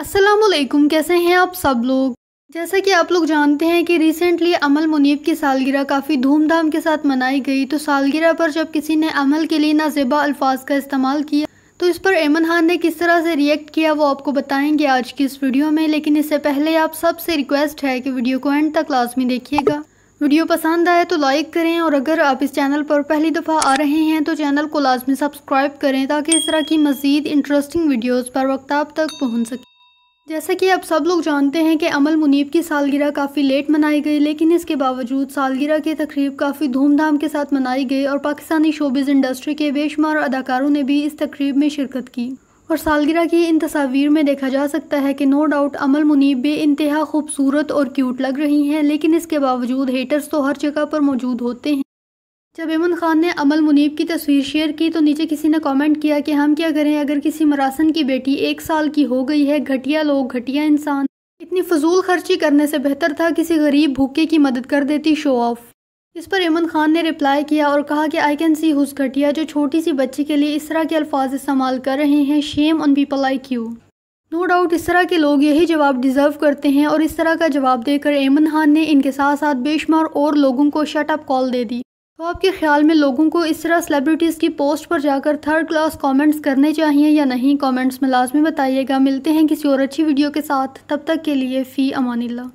असलकुम कैसे हैं आप सब लोग जैसा कि आप लोग जानते हैं कि रिसेंटली अमल मुनीब की सालगिरह काफ़ी धूमधाम के साथ मनाई गई तो सालगिरह पर जब किसी ने अमल के लिए नाजेबा अल्फाज का इस्तेमाल किया तो इस पर एमन खान ने किस तरह से रिएक्ट किया वो आपको बताएंगे आज की इस वीडियो में लेकिन इससे पहले आप सबसे रिक्वेस्ट है कि वीडियो को एंड तक लाजमी देखिएगा वीडियो पसंद आए तो लाइक करें और अगर आप इस चैनल पर पहली दफ़ा आ रहे हैं तो चैनल को लाजमी सब्सक्राइब करें ताकि इस तरह की मज़ीद इंटरेस्टिंग वीडियोज़ पर वक्त आप तक पहुँच सके जैसा कि आप सब लोग जानते हैं कि अमल मुनीब की सालगिरह काफ़ी लेट मनाई गई लेकिन इसके बावजूद सालगिरह की तकरीब काफ़ी धूमधाम के साथ मनाई गई और पाकिस्तानी शोबिज़ इंडस्ट्री के बेशुमार अदाकारों ने भी इस तकरीब में शिरकत की और सालगिरह की इन तस्वीर में देखा जा सकता है कि नो डाउट अमल मुनीब भी इंतहा खूबसूरत और क्यूट लग रही हैं लेकिन इसके बावजूद हेटर्स तो हर जगह पर मौजूद होते हैं जब इमन खान ने अमल मुनीब की तस्वीर शेयर की तो नीचे किसी ने कमेंट किया कि हम क्या करें अगर किसी मरासन की बेटी एक साल की हो गई है घटिया लोग घटिया इंसान इतनी फजूल खर्ची करने से बेहतर था किसी गरीब भूखे की मदद कर देती शो ऑफ इस पर इमन खान ने रिप्लाई किया और कहा कि आई कैन सी हुस घटिया जो छोटी सी बच्ची के लिए इस तरह के अल्फाज इस्तेमाल कर रहे हैं shame on people like you no doubt इस तरह के लोग यही जवाब डिज़र्व करते हैं और इस तरह का जवाब देकर एमन खान ने इनके साथ साथ बेशुमार और लोगों को शट अप कॉल दे दी तो आपके ख्याल में लोगों को इस तरह सेलिब्रिटीज़ की पोस्ट पर जाकर थर्ड क्लास कमेंट्स करने चाहिए या नहीं कमेंट्स में लाजमी बताइएगा मिलते हैं किसी और अच्छी वीडियो के साथ तब तक के लिए फ़ी अमानिल्ला